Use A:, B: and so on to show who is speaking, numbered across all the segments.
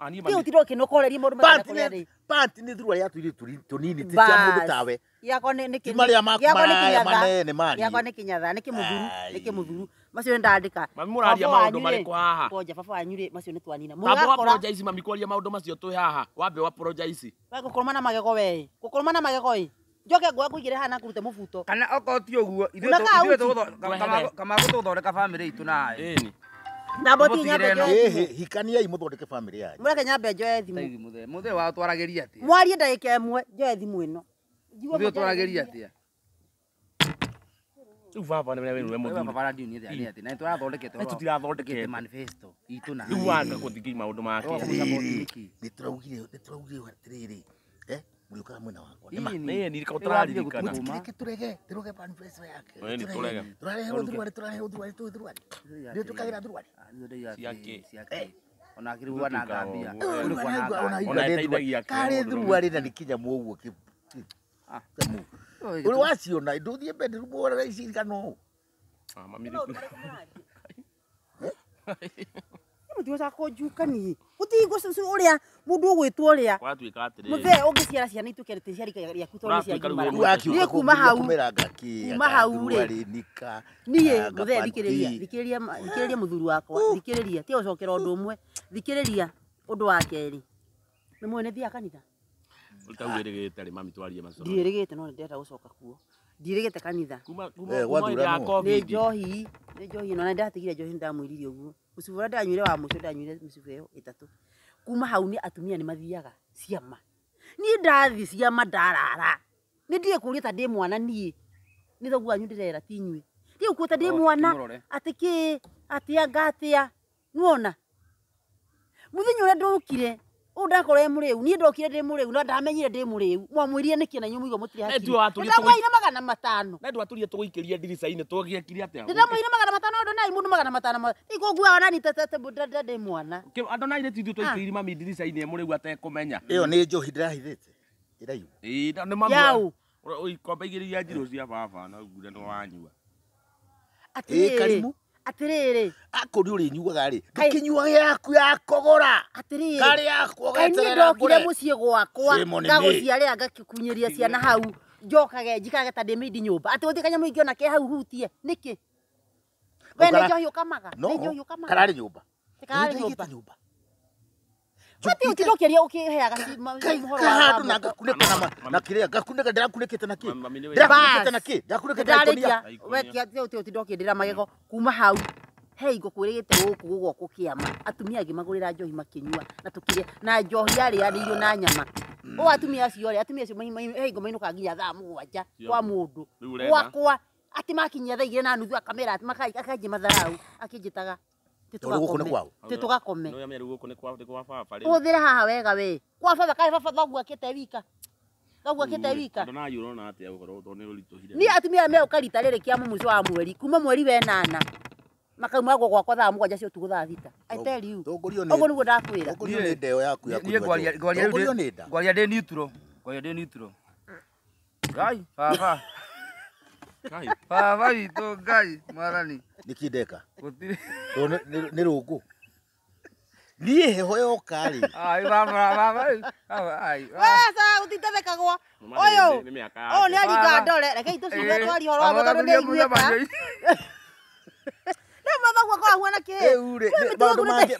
A: anima å tirwo å kä nå koreria må ndå matakorearä nä thurua rä atuirä tå nini tä cia må ndå tawe marä a makumanene maniakwa nä kä må thuru nä kä må thuru macio nä ndandä ka haha ponja baba wanyu rä macio nä twanina mwaporoja mami kwaria maå ndå macio twä haha wambe waporoja gå koroma na magego we gå koroma na magego ä njoke ngwa ngå igä re hana kå rute må buto kana okorwo ti å guo ithuä tå thondeka bamä rä itå naä na hikaniai må thondeke bamä rä nyambe njoe thimu taigu mwe muthe watwarageria atia mwarie ndagika imwe njoe thimu ino muthe utwarageria atia riu baba rä u wanga gå maå ndå makenä tå raugire nä rä rä mliukaga mwena wakwa nirika utararirikanamutikireke turege tiruge pan pesa yake turege turareherwo thurwari turareherwo thurwari tu thurwari ndio tukagira thurwari ciake ona akirugwa na ngambia eh, ona itaithagia kare thurwari na nikinya muguo ki uri waciona nduthie bedroom worere icirikano ah, mamiriku eh? mutigoca kunjukanie gutigå cucu rä a må ndå å gwä two å rä a må å ngä ciara ciana rä ria må thuri wakwa thikä rä ria tia gå cokera å ndå å mwe thikä rä ria å ndå wa kerä nä mwene thiaga kanitha utauirigite ri mami no ndirenda gucoka kuo ndirigite kanitha kuma kuma njohi njohi no ndatigire njohi ndamwiririe uguo mucibu ria ndanywire wa muico ndanywire micibu yo itatu kuma hau ni atumia ni mathiaga ciama niä ndathi ciama ndarara nä ndie kå ria ta ndä mwana niä nä thogu anyu ndä rera tinyuä ti kuo ta ndä mwana atä kä atä a ngatä a nä må thenya å rä a ndå kire undakora e muriu ni ndokire ndi muriu na ndamenyire ndi muriu mwamwirie niki na nyumu mutire hakiri ndu waturie tuwe na magana matano na ndu waturie tugikirie dirisa ine tugie kirie atia ndu mwirie magana matano ndu nai mundu magana matano iko gwa ona ni tete budada ndi mwana andu nai ni tindu tuikirie ah. mami dirisa ine muriu ate kumenya iyo ni hidra njohi ndirahithite irayu ii ni mami yau oi uikomba igiriria njiru cia baba na ngure ni wanyua ati karimu atiriri akuri uri nyugaga ri ndukinyuaga yaku ya kogora atiriri kari yaku ogeterera ngure ndokire mucii gwakwa ngaguciarira ngakikunyiria ciana hau njokage njikage ta ndimindi nyumba ati guthi kanyamu ingiona ke hau hutie niki we ni njohi ukamaga ni njohi ukamaga karari nyumba karari nyumba hati utiro kiria ukiheaga kahandu na ngakuneka na na kiria ngakuneka ndirakunekete na ki ndirakunekete na ki ndakunekete na ikonia wekia ati uti utiro kindira magego kuma hau he igũkũrĩte gũkũ gũgokũ kĩama atumia angĩ magũrĩra njohi makĩnyua na tũkĩrĩa na njohi yarĩanĩirio na nyama ũũ hmm. atumia acio rĩ atumia acio he ingo mainũkaga nginya thaa mũgwanja kwa mũndũ gwakwa atĩ makinyia thaa igĩrĩ na nuthu akamĩra akanjia matharau akĩnjĩtaga titugakome uthire haha wega we kwa baba kare baba thoguo akite wika thoguo akite wika ni atumia megũka rita rĩrĩ kia mũmuco wa mweri kuma mweri wenana makaumagwo gwakwa thaa mũgwanja cia ũtukũ thaa thita ũguo nĩguo ndakwĩra ngwaria ndĩ nituro ngwaria ndĩ nituro rai baba baba witå ngai mwathani nä kä ndeka nä rå ngå niä heho yoka rä wesa gå titethekagwo åyå å nä aringa ndore rekei tå cimbe twari horo wa tondå nä iguäka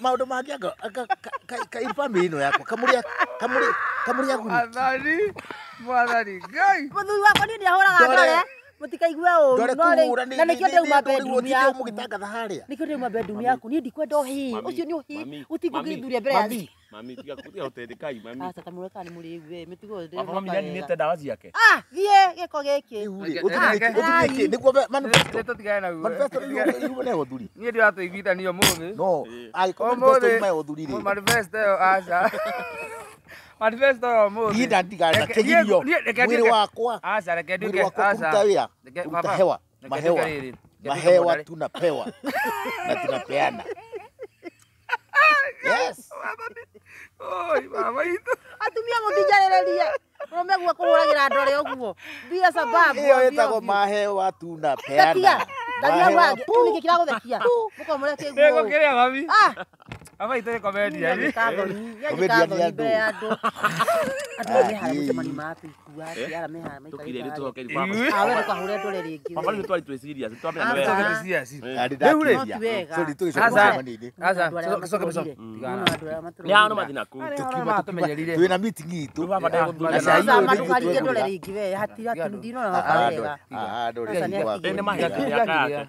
A: maå ndå mangä angakaibamä ino yakwa kamå rä aguni mwathani ngai må thuri wakwa niä ndä ahå raga ndore mutikaigue ũru na nĩkio ndauma bedroom yaku nĩkio ndauma bedroom yaku niĩ ndikwenda ũhii ũcio nĩ ũhii ũtigũgĩthuria mbere yaku mami tiga kutiga gutethekagi mami asa ah, ta mureka ni murigue eh, mitigo ndire mami yani nite dawa ciake ah thie giko giki uthuriki nikuo manifesto tutigane na manifesto yugo ne uthuri nie ndiratuiguithania muthi no agikoma manifesto yo asa manifesto yo må thä ndatiganakä girio mwä wakwa mwä wakwa kå wä ra kå hewa mahewa mahewa tunapewa na tunapeana yes atumia gå tinjarä rume guo kå hå ragä ra ndore å sababu ä tagwo mahewa tunapeana ndagia wangi nä kä kä ragå thekia må komå rä a kä guo kä rä a mami ah. Aba itoe komedia ni. Komedia ni andu. Andu ni haya mucemani mapi kuwa ciara me haya maikari. Tukire ni tuhoke ni kwako. Awe ni kwahure ndore ringi. Mama ni twari twe serious. Twamenya na wewe. Twari serious. Rĩu rĩ. Sorry tu gicoka mucemani-inĩ. Aca, gicoka gicoka. Ni hao mathina kuu. Tukiuma tumenyerire. Twina meeting itu. Aca, mama ndukaririe ndore ringi we. Hatira tu ndino na wakaga. Ah, ndore ringi wako. Ni mahika yake.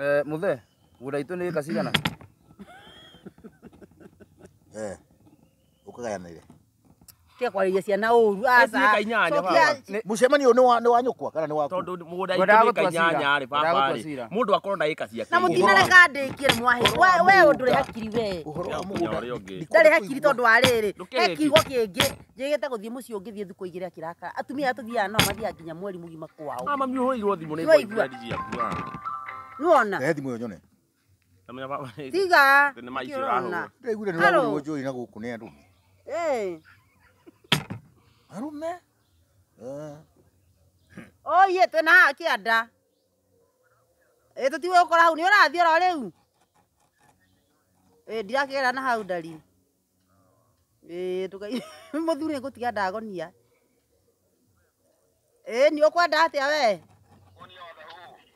A: Eh, muthe gura itu ni gana? eh kwa hiyo kwariria ciana uru asa mucemanio ni wa nyukwa kana ni waku tondu mugunda itu ni kanyanya ri papa ri mundu akorwo na ika ciake na mutinareka ndikire mwahe we undu ri hakiri we uhoro wa mugunda ndari hakiri tondu wa riri he kingi njigite guthii mucio ngithii thiku igiri akiraka atumia atuthiaga no mathiaga nginya mweri mugima kwao ah, mami uhũrirwo thimu eh, nĩ ibo iria Nuona. Hethi muyo nyone. Tamenya baba. Tiga. Ni maisha raho. Ndiguire ni waguri wojoi na guku ni andu. Eh. Arume. Eh. Oh ye tena kianda. Eh tutiwe ukora hau ni urathie ro riu. Eh ndirakigera na hau ndari. Eh tukai gå tiga ndagonia. Eh ni ukwenda atia wee.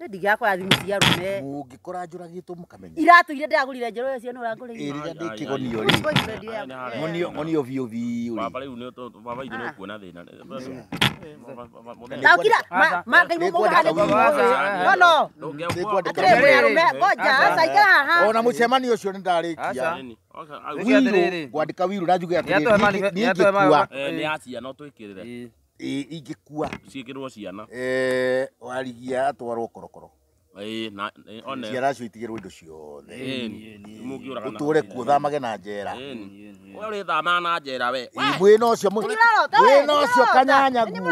A: ni ndigakora thimitiga rume ngikora njuragitwo mukamenya iratu iria ndagurire njeru cio ni urangurire iria ndikigonio ri ngonio vio vio baba riu ni baba ithu ni kuona thina na ukira mangai mumuga ni no no atire mwira rume ngoja asa ikira haha ona mucemani ucio ni ndarikia wiru ngwandika wiru na njuge ni ngikua ni acia no twikirire ingikua ciikirwo ciana warigia atwarwo korokoro ciana cio itigirwo indo ciothe utũre kuo thamage na njera ũrĩthamaga na njera we mwĩna ũcio mwĩna ũcio kanyanya guo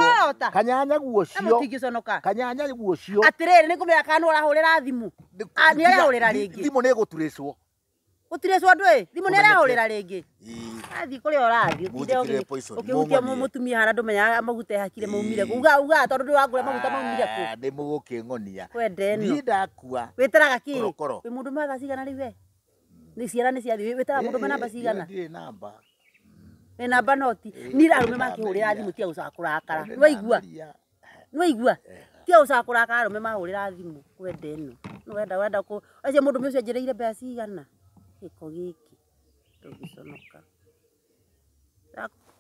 A: kanyanya guo cio kanyanya guo cio atĩrĩrĩ nĩ kũmenya kana nĩ ũrahũrĩra thimũ nĩ ah, arahũrĩra rĩngĩ thimũ nĩ ĩgũturĩcwo gũtirĩcwo ndũĩ thimũ nĩ arahũrĩra rĩngĩ athi kå rä a å rathiä å kä gå maguta ehakire maumire uga uga tondå ndå wangå maguta maumire kå nä må gå kä ngonia kwendeno ndakua wä taraga kä rä wä cigana rä we nä ciana nä ciathiä wä taraga må namba cigana wä namba noti nä rarå me makä hå rä ra thimå tia gå waigua nä waigua tia gå cakå rakara rå me mahå rä ra wenda wenda acio må ndå mä å cigana gä ko gä Ecco.